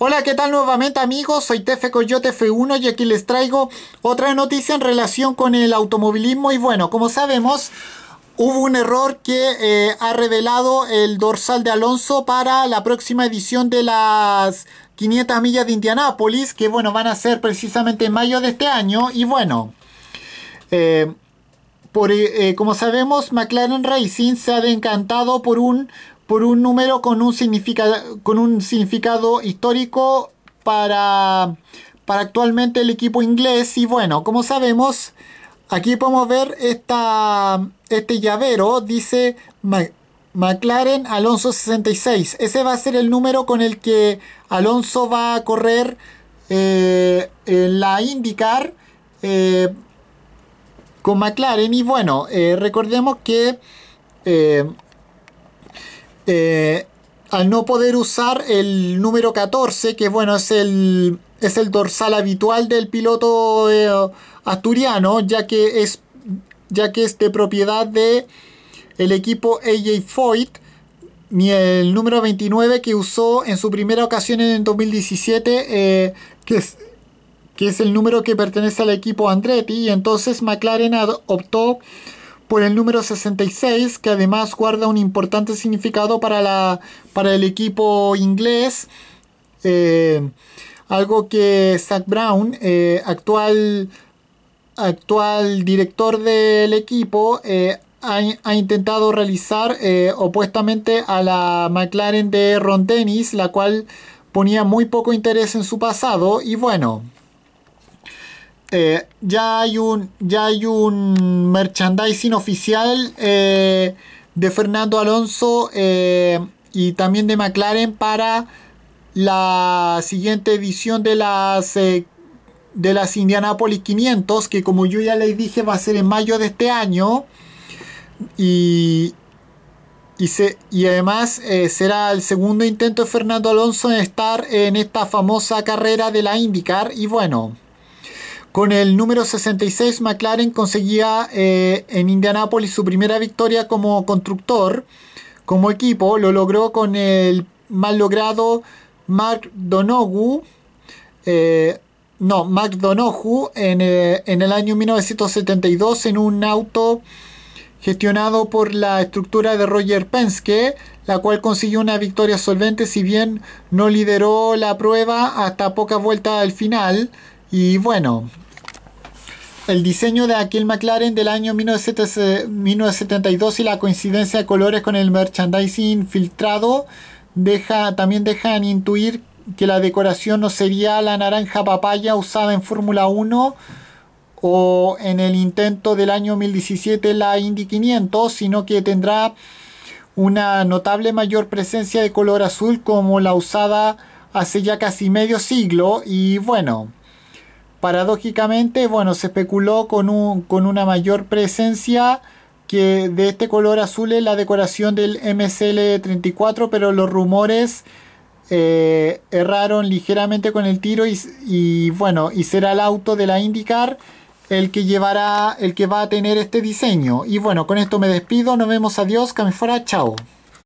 Hola, ¿qué tal nuevamente amigos? Soy Tefe Coyote F1 y aquí les traigo otra noticia en relación con el automovilismo y bueno, como sabemos, hubo un error que eh, ha revelado el dorsal de Alonso para la próxima edición de las 500 millas de Indianápolis, que bueno, van a ser precisamente en mayo de este año y bueno... Eh, eh, eh, como sabemos, McLaren Racing se ha decantado por un, por un número con un, con un significado histórico para, para actualmente el equipo inglés. Y bueno, como sabemos, aquí podemos ver esta, este llavero, dice McLaren Alonso 66. Ese va a ser el número con el que Alonso va a correr eh, en la IndyCar. Eh, con McLaren. Y bueno, eh, recordemos que eh, eh, al no poder usar el número 14, que bueno, es el, es el dorsal habitual del piloto asturiano, ya que, es, ya que de propiedad de el equipo AJ Foyt, ni el número 29 que usó en su primera ocasión en el 2017, que, es, que es el número que pertenece al equipo Andretti, y entonces McLaren optó por el número 66, que además guarda un importante significado para, la, para el equipo inglés, eh, algo que Zach Brown, eh, actual, actual director del equipo, eh, ha, ha, intentado realizar opuestamente a la McLaren de Ron Dennis, la cual ponía muy poco interés en su pasado y bueno, eh, ya hay un ya hay un merchandising oficial eh, de Fernando Alonso eh, y también de McLaren para la siguiente edición de las de las Indianapolis 500 que como yo ya les dije va a ser en mayo de este año y, y, además será el segundo intento de Fernando Alonso en estar en esta famosa carrera de la IndyCar. Y bueno, con el número 66, McLaren conseguía eh, en Indianápolis su primera victoria como constructor, como equipo. Lo logró con el mal logrado Mark Donoghue. Eh, no, en, eh, en el año 1972 en un auto gestionado por la estructura de Roger Penske, la cual consiguió una victoria solvente si bien no lideró la prueba hasta pocas vueltas al final, y bueno, el diseño de aquel McLaren del año 1972 y la coincidencia de colores con el merchandising filtrado deja, también dejan intuir que la decoración no sería la naranja papaya usada en Fórmula 1 o en el intento del año 2017 la Indy 500, sino que tendrá una notable mayor presencia de color azul como la usada hace ya casi medio siglo y bueno, paradójicamente, bueno, se especuló con, un, con una mayor presencia que de este color azul en la decoración del MCL34, pero los rumores eh, erraron ligeramente con el tiro y, bueno, y será el auto de la IndyCar el que llevará, el que va a tener este diseño. Y bueno, con esto me despido, nos vemos, adiós, que me chao.